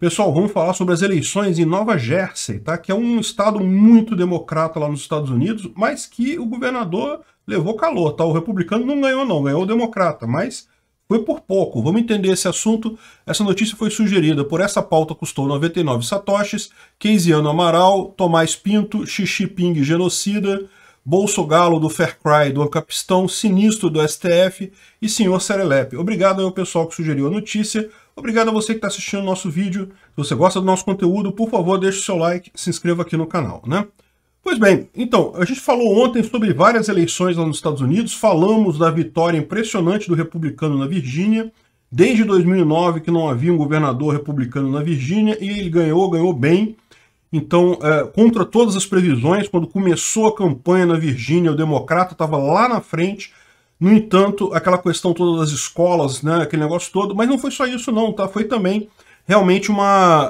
Pessoal, vamos falar sobre as eleições em Nova Jersey, tá? que é um estado muito democrata lá nos Estados Unidos, mas que o governador levou calor. Tá? O republicano não ganhou, não, ganhou o democrata, mas foi por pouco. Vamos entender esse assunto. Essa notícia foi sugerida por essa pauta custou 99 satoshis, Keisiano Amaral, Tomás Pinto, Xixi Ping Genocida, Galo do Fair Cry do Ancapistão, Sinistro do STF e Senhor Serelepe. Obrigado ao pessoal que sugeriu a notícia. Obrigado a você que está assistindo o nosso vídeo. Se você gosta do nosso conteúdo, por favor, deixe o seu like, se inscreva aqui no canal, né? Pois bem, então, a gente falou ontem sobre várias eleições lá nos Estados Unidos, falamos da vitória impressionante do republicano na Virgínia, desde 2009 que não havia um governador republicano na Virgínia, e ele ganhou, ganhou bem. Então, é, contra todas as previsões, quando começou a campanha na Virgínia, o democrata estava lá na frente, no entanto, aquela questão toda das escolas, né, aquele negócio todo, mas não foi só isso não, tá? Foi também realmente uma,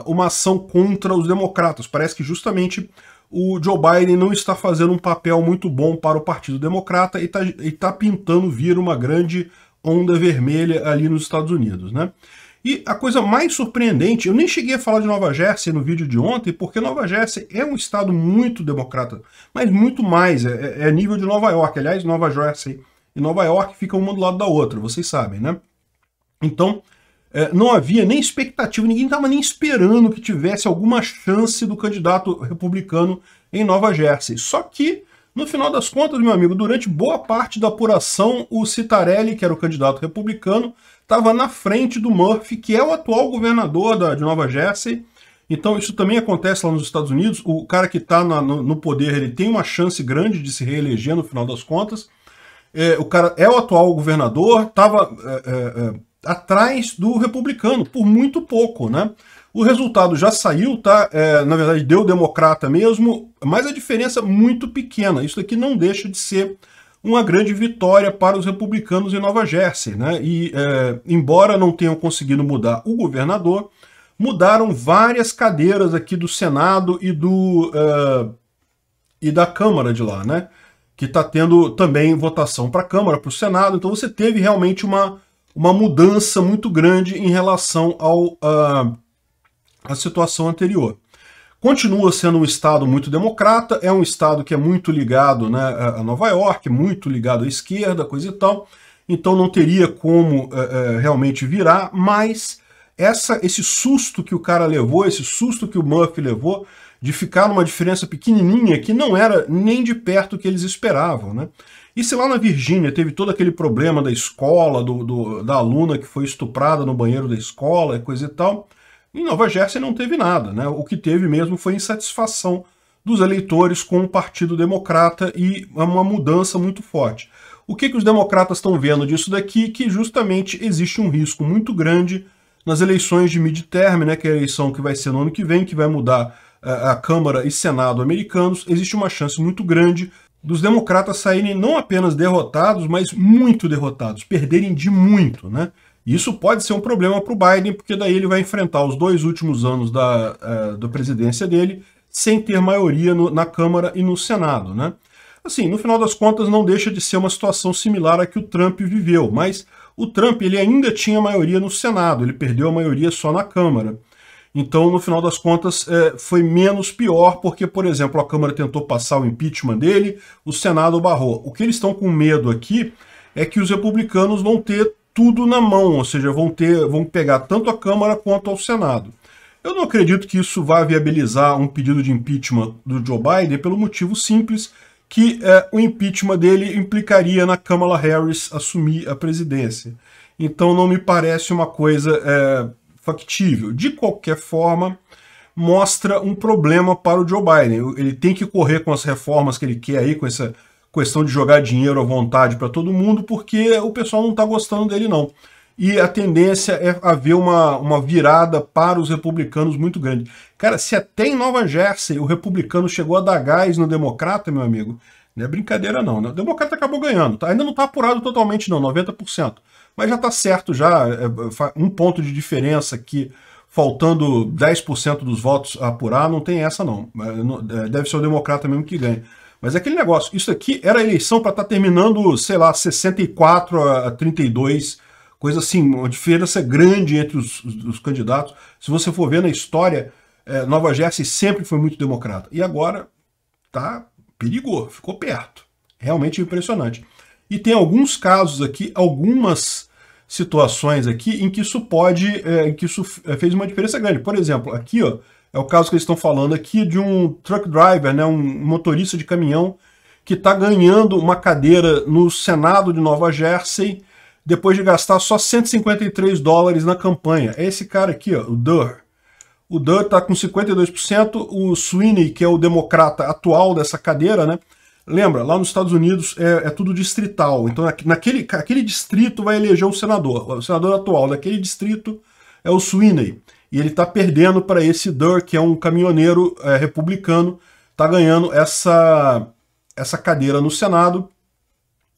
uh, uma ação contra os democratas. Parece que justamente o Joe Biden não está fazendo um papel muito bom para o Partido Democrata e está tá pintando vir uma grande onda vermelha ali nos Estados Unidos, né? E a coisa mais surpreendente, eu nem cheguei a falar de Nova Jersey no vídeo de ontem, porque Nova Jersey é um estado muito democrata, mas muito mais, é, é, é nível de Nova York. Aliás, Nova Jersey e Nova York ficam uma do lado da outra, vocês sabem, né? Então, é, não havia nem expectativa, ninguém estava nem esperando que tivesse alguma chance do candidato republicano em Nova Jersey. Só que, no final das contas, meu amigo, durante boa parte da apuração, o Citarelli, que era o candidato republicano, estava na frente do Murphy, que é o atual governador da, de Nova Jersey. Então isso também acontece lá nos Estados Unidos. O cara que está no, no, poder ele tem uma chance grande de se reeleger no final das contas. É, o cara é o atual governador, estava é, é, é, atrás do republicano por muito pouco, né? O resultado já saiu, tá? É, na verdade deu democrata mesmo, mas a diferença é muito pequena. Isso aqui não deixa de ser uma grande vitória para os republicanos em Nova Jersey. Né? E, é, embora não tenham conseguido mudar o governador, mudaram várias cadeiras aqui do Senado e, do, é, e da Câmara de lá, né? que está tendo também votação para a Câmara, para o Senado. Então você teve realmente uma, uma mudança muito grande em relação ao, a a situação anterior. Continua sendo um estado muito democrata, é um estado que é muito ligado né, a Nova York, muito ligado à esquerda, coisa e tal. Então não teria como é, é, realmente virar, mas essa, esse susto que o cara levou, esse susto que o Murphy levou, de ficar numa diferença pequenininha que não era nem de perto o que eles esperavam. Né? E se lá na Virgínia teve todo aquele problema da escola, do, do, da aluna que foi estuprada no banheiro da escola e coisa e tal, em Nova Jersey não teve nada, né? O que teve mesmo foi insatisfação dos eleitores com o Partido Democrata e uma mudança muito forte. O que, que os democratas estão vendo disso daqui? Que justamente existe um risco muito grande nas eleições de midterm, né, que é a eleição que vai ser no ano que vem, que vai mudar a, eh, a Câmara e Senado americanos, existe uma chance muito grande dos democratas saírem não apenas derrotados, mas muito derrotados, perderem de muito, né? Isso pode ser um problema para o Biden, porque daí ele vai enfrentar os dois últimos anos da, é, da presidência dele sem ter maioria no, na Câmara e no Senado, né? Assim, no final das contas, não deixa de ser uma situação similar à que o Trump viveu, mas o Trump ele ainda tinha maioria no Senado, ele perdeu a maioria só na Câmara. Então, no final das contas, é, foi menos pior, porque, por exemplo, a Câmara tentou passar o impeachment dele, o Senado barrou. O que eles estão com medo aqui é que os republicanos vão ter tudo na mão, ou seja, vão, ter, vão pegar tanto a Câmara quanto ao Senado. Eu não acredito que isso vá viabilizar um pedido de impeachment do Joe Biden pelo motivo simples que é, o impeachment dele implicaria na Kamala Harris assumir a presidência. Então não me parece uma coisa é, factível. De qualquer forma, mostra um problema para o Joe Biden. Ele tem que correr com as reformas que ele quer aí, com essa questão de jogar dinheiro à vontade para todo mundo, porque o pessoal não está gostando dele, não. E a tendência é haver uma, uma virada para os republicanos muito grande. Cara, se até em Nova Jersey o republicano chegou a dar gás no democrata, meu amigo, não é brincadeira não. Né? O democrata acabou ganhando. Tá? Ainda não está apurado totalmente não, 90%. Mas já está certo, já é um ponto de diferença que faltando 10% dos votos a apurar, não tem essa não. É, é, deve ser o democrata mesmo que ganha. Mas é aquele negócio, isso aqui era eleição para estar tá terminando, sei lá, 64 a 32, coisa assim, uma diferença grande entre os, os, os candidatos. Se você for ver na história, é, Nova Jersey sempre foi muito democrata. E agora tá perigou, ficou perto. Realmente impressionante. E tem alguns casos aqui, algumas situações aqui em que isso pode, é, em que isso fez uma diferença grande. Por exemplo, aqui ó, é o caso que eles estão falando aqui de um truck driver, né, um motorista de caminhão, que está ganhando uma cadeira no Senado de Nova Jersey depois de gastar só 153 dólares na campanha. É esse cara aqui, ó, o Durr. O Durr está com 52%, o Sweeney, que é o democrata atual dessa cadeira, né? Lembra, lá nos Estados Unidos é, é tudo distrital, então naquele aquele distrito vai eleger um senador. O senador atual daquele distrito é o Sweeney e ele está perdendo para esse Durr, que é um caminhoneiro é, republicano, está ganhando essa, essa cadeira no Senado.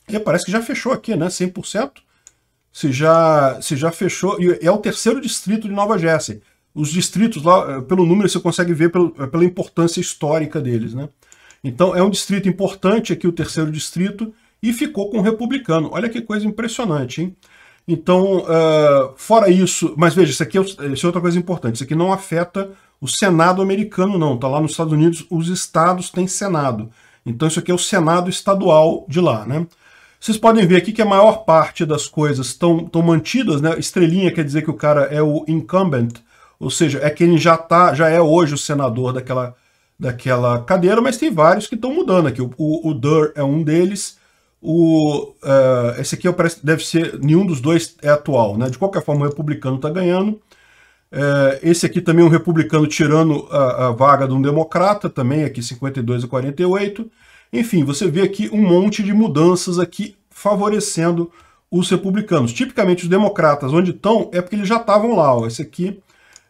E parece que já fechou aqui, né? 100%. Se já, se já fechou. E é o terceiro distrito de Nova Jersey. Os distritos lá, eh, pelo número, você consegue ver pelo, eh, pela importância histórica deles, né? Então é um distrito importante aqui, o terceiro distrito, e ficou com o republicano. Olha que coisa impressionante, hein? Então, uh, fora isso, mas veja, isso aqui é, isso é, outra coisa importante. Isso aqui não afeta o Senado americano, não. Está lá nos Estados Unidos, os estados têm Senado. Então, isso aqui é o Senado estadual de lá, né? Vocês podem ver aqui que a maior parte das coisas estão mantidas, né? Estrelinha quer dizer que o cara é o incumbent, ou seja, é que ele já tá, já é hoje o senador daquela, daquela cadeira, mas tem vários que estão mudando aqui. O, o, o Durr é um deles, o, uh, esse aqui é parece, deve ser, nenhum dos dois é atual, né? De qualquer forma, o republicano está ganhando. Uh, esse aqui também é um republicano tirando a, a, vaga de um democrata, também aqui 52 a 48. Enfim, você vê aqui um monte de mudanças aqui favorecendo os republicanos. Tipicamente os democratas, onde estão, é porque eles já estavam lá. Ó. Esse aqui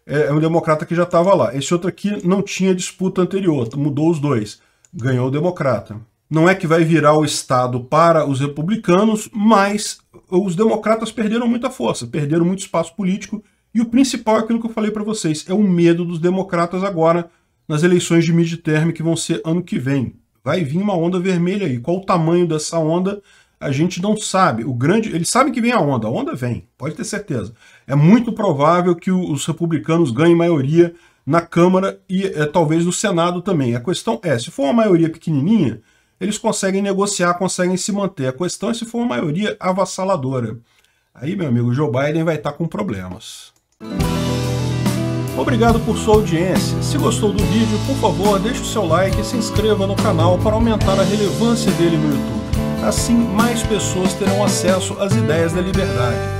é, é um democrata que já estava lá. Esse outro aqui não tinha disputa anterior, mudou os dois. Ganhou o democrata não é que vai virar o Estado para os republicanos, mas os democratas perderam muita força, perderam muito espaço político, e o principal é aquilo que eu falei para vocês, é o medo dos democratas agora nas eleições de midterm que vão ser ano que vem. Vai vir uma onda vermelha aí. Qual o tamanho dessa onda? A gente não sabe. O grande, eles sabem que vem a onda, a onda vem, pode ter certeza. É muito provável que os republicanos ganhem maioria na Câmara e é, talvez no Senado também. A questão é, se for uma maioria pequenininha, eles conseguem negociar, conseguem se manter. A questão é se for uma maioria avassaladora. Aí, meu amigo, Joe Biden vai estar com problemas. Obrigado por sua audiência. Se gostou do vídeo, por favor, deixe o seu like e se inscreva no canal para aumentar a relevância dele no YouTube. Assim, mais pessoas terão acesso às ideias da liberdade.